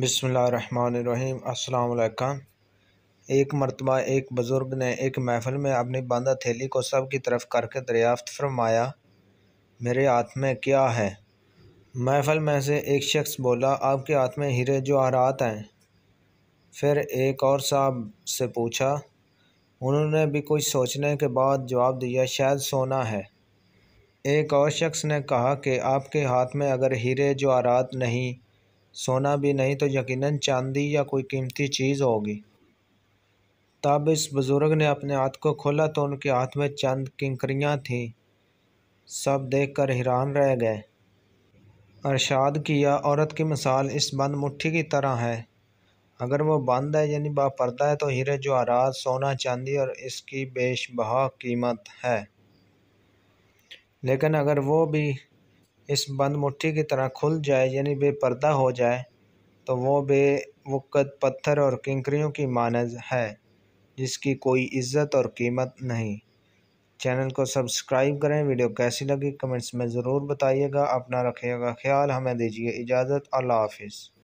बसमीम् अल्लाम एक मरतबा एक बुज़ुर्ग ने एक महफ़ल में अपनी बांदा थैली को सब की तरफ करके दरियाफ़त फरमाया मेरे हाथ में क्या है महफ़ल में से एक शख्स बोला आपके हाथ में हीरे जवाहरात हैं फिर एक और साहब से पूछा उन्होंने भी कुछ सोचने के बाद जवाब दिया शायद सोना है एक और शख्स ने कहा कि आपके हाथ में अगर हीरे जवाहरात नहीं सोना भी नहीं तो यकीनन चांदी या कोई कीमती चीज़ होगी तब इस बुज़ुर्ग ने अपने हाथ को खोला तो उनके हाथ में चंद किंकरियाँ थीं सब देखकर हैरान रह गए अरशाद किया औरत की मिसाल इस बंद मुट्ठी की तरह है अगर वो बंद है यानी पड़ता है तो हीरे जवाहरात सोना चांदी और इसकी बेशबहा कीमत है लेकिन अगर वो भी इस बंद मुट्ठी की तरह खुल जाए यानी बेपर्दा हो जाए तो वो वक्त पत्थर और किंकरियों की मानज है जिसकी कोई इज़्ज़त और कीमत नहीं चैनल को सब्सक्राइब करें वीडियो कैसी लगी कमेंट्स में ज़रूर बताइएगा अपना रखिएगा ख्याल हमें दीजिए इजाज़त अल्लाह हाफिज़